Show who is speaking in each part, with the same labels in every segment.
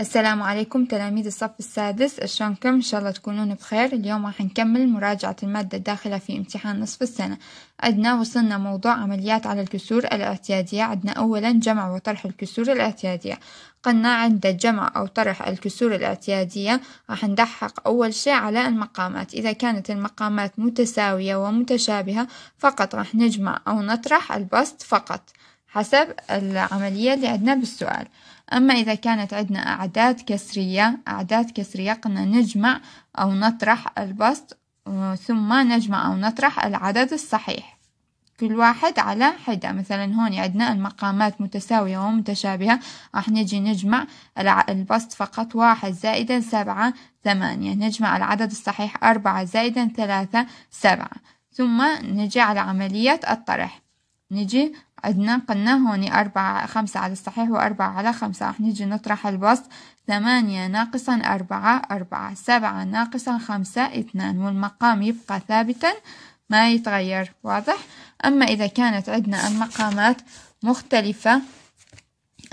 Speaker 1: السلام عليكم تلاميذ الصف السادس شلونكم ان شاء الله تكونون بخير اليوم راح نكمل مراجعة المادة الداخلة في امتحان نصف السنة عندنا وصلنا موضوع عمليات على الكسور الاعتيادية عندنا اولا جمع وطرح الكسور الاعتيادية قلنا عند جمع او طرح الكسور الاعتيادية راح ندحق اول شيء على المقامات اذا كانت المقامات متساوية ومتشابهة فقط راح نجمع او نطرح البسط فقط حسب العملية اللي عندنا بالسؤال أما إذا كانت عندنا أعداد كسرية أعداد كسرية قلنا نجمع أو نطرح البسط ثم نجمع أو نطرح العدد الصحيح كل واحد على حدة مثلا هون عندنا المقامات متساوية ومتشابهة راح نجي نجمع البسط فقط واحد زائدا سبعة ثمانية نجمع العدد الصحيح أربعة زائدا ثلاثة سبعة ثم نجي على عملية الطرح نجي عدنا قلنا هوني أربعة خمسة على الصحيح وأربعة على خمسة راح نجي نطرح البسط ثمانية ناقصا أربعة أربعة سبعة ناقصا خمسة اثنان والمقام يبقى ثابتا ما يتغير واضح أما إذا كانت عندنا المقامات مختلفة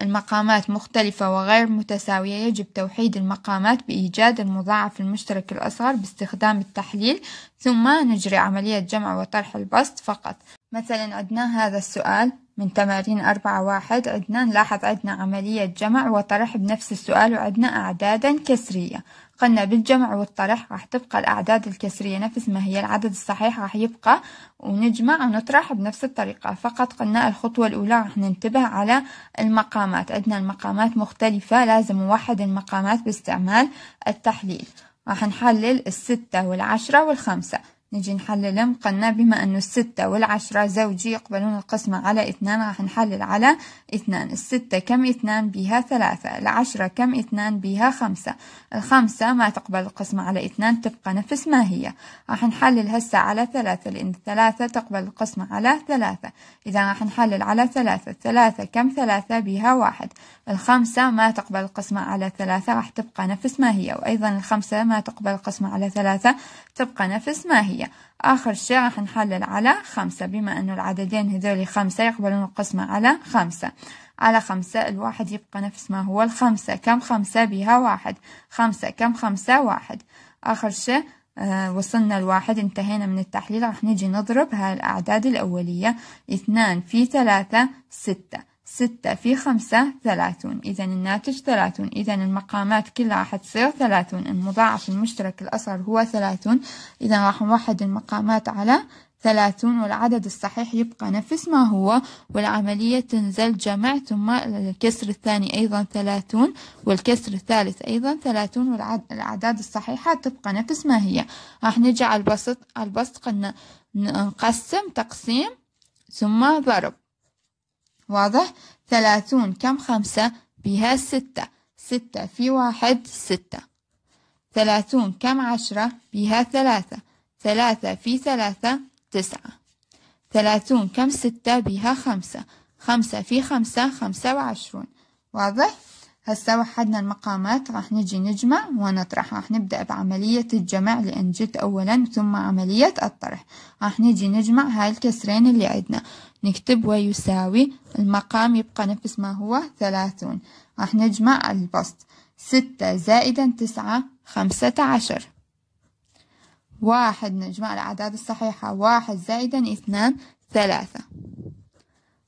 Speaker 1: المقامات مختلفة وغير متساوية يجب توحيد المقامات بإيجاد المضاعف المشترك الأصغر باستخدام التحليل ثم نجري عملية جمع وطرح البسط فقط مثلا عدنا هذا السؤال من تمارين أربعة واحد عدنا نلاحظ عدنا عملية جمع وطرح بنفس السؤال وعدنا أعدادا كسرية قلنا بالجمع والطرح راح تبقى الأعداد الكسرية نفس ما هي العدد الصحيح راح يبقى ونجمع ونطرح بنفس الطريقة فقط قلنا الخطوة الأولى راح ننتبه على المقامات عندنا المقامات مختلفة لازم نوحد المقامات باستعمال التحليل راح نحلل الستة والعشرة والخمسة نجي نحلل قلنا بما أنه الستة والعشرة زوجي يقبلون القسمة على اثنان راح نحلل على اثنان الستة كم اثنان بها ثلاثة العشرة كم اثنان بها خمسة الخمسة ما تقبل القسمة على اثنان تبقى نفس ما هي راح نحلل هسه على ثلاثة لأن ثلاثة تقبل القسمة على ثلاثة إذا راح نحلل على ثلاثة ثلاثة كم ثلاثة بها واحد الخمسة ما تقبل القسمة على ثلاثة راح تبقى نفس ما هي وأيضا الخمسة ما تقبل القسمة على ثلاثة تبقى نفس ما هي الأولية آخر شيء راح نحلل على خمسة بما أنه العددين هذول خمسة يقبلون القسمة على خمسة على خمسة الواحد يبقى نفس ما هو الخمسة كم خمسة بها واحد خمسة كم خمسة واحد آخر شيء آه، وصلنا لواحد انتهينا من التحليل راح نجي نضرب هاي الأعداد الأولية اثنان في ثلاثة ستة ستة في خمسة ثلاثون إذا الناتج ثلاثون إذا المقامات كلها حتصير ثلاثون المضاعف المشترك الأصغر هو ثلاثون إذا راح نوحد المقامات على ثلاثون والعدد الصحيح يبقى نفس ما هو والعملية تنزل جمع ثم الكسر الثاني أيضا ثلاثون والكسر الثالث أيضا ثلاثون والعداد الصحيحة تبقى نفس ما هي راح نجي على البسط البسط نقسم تقسيم ثم ضرب واضح ثلاثون كم خمسة بها ستة ستة في واحد ستة ثلاثون كم عشرة بها ثلاثة ثلاثة في ثلاثة تسعة ثلاثون كم ستة بها خمسة خمسة في خمسة خمسة وعشرون واضح؟ هسه وحدنا المقامات راح نجي نجمع ونطرح راح نبدأ بعملية الجمع لأن جت أولا ثم عملية الطرح راح نجي نجمع هاي الكسرين اللي عندنا نكتب ويساوي المقام يبقى نفس ما هو ثلاثون راح نجمع البسط ستة زائدا تسعة خمسة عشر واحد نجمع الأعداد الصحيحة واحد زائدا اثنان ثلاثة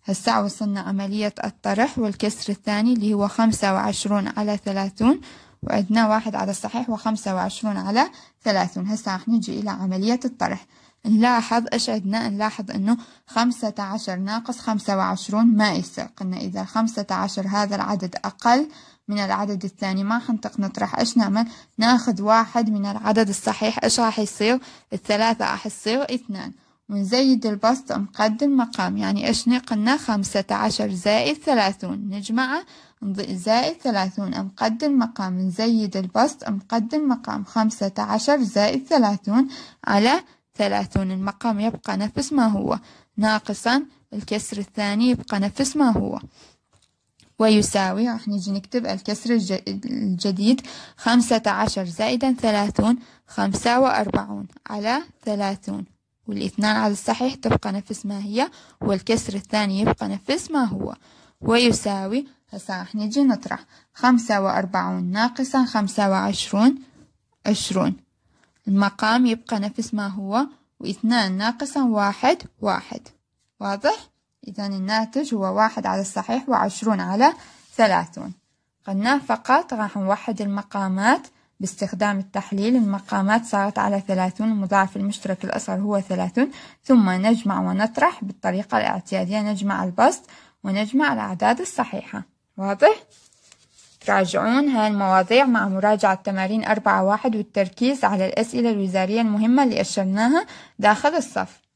Speaker 1: هسا وصلنا عملية الطرح والكسر الثاني اللي هو خمسة وعشرون على ثلاثون وعندنا واحد على الصحيح وخمسة وعشرون على ثلاثون هسا راح نجي إلى عملية الطرح نلاحظ إيش عندنا نلاحظ إنه خمسة عشر ناقص خمسة وعشرون ما يصير قلنا إذا خمسة عشر هذا العدد أقل من العدد الثاني ما حنطق نطرح إيش نعمل ناخذ واحد من العدد الصحيح إيش راح يصير الثلاثة راح تصير اثنان ونزيد البسط مقدم المقام يعني إيش نقلنا خمسة عشر زائد ثلاثون نجمعه زائد ثلاثون مقد مقام نزيد البسط مقدم مقام خمسة عشر زائد ثلاثون على ثلاثون المقام يبقى نفس ما هو ناقصا الكسر الثاني يبقى نفس ما هو ويساوي راح نجي نكتب الكسر الجديد خمسة عشر زائدا ثلاثون خمسة وأربعون على ثلاثون والاثنان على الصحيح تبقى نفس ما هي والكسر الثاني يبقى نفس ما هو ويساوي هسا راح نجي نطرح خمسة وأربعون ناقصا خمسة وعشرون عشرون المقام يبقى نفس ما هو واثنان ناقصا واحد واحد واضح؟ إذا الناتج هو واحد على الصحيح وعشرون على ثلاثون قلنا فقط راح نوحد المقامات باستخدام التحليل المقامات صارت على ثلاثون المضاعف المشترك الأصغر هو ثلاثون ثم نجمع ونطرح بالطريقة الاعتيادية نجمع البسط ونجمع الأعداد الصحيحة واضح؟ تراجعون هاي المواضيع مع مراجعة تمارين أربعة واحد والتركيز على الأسئلة الوزارية المهمة اللي أشرناها داخل الصف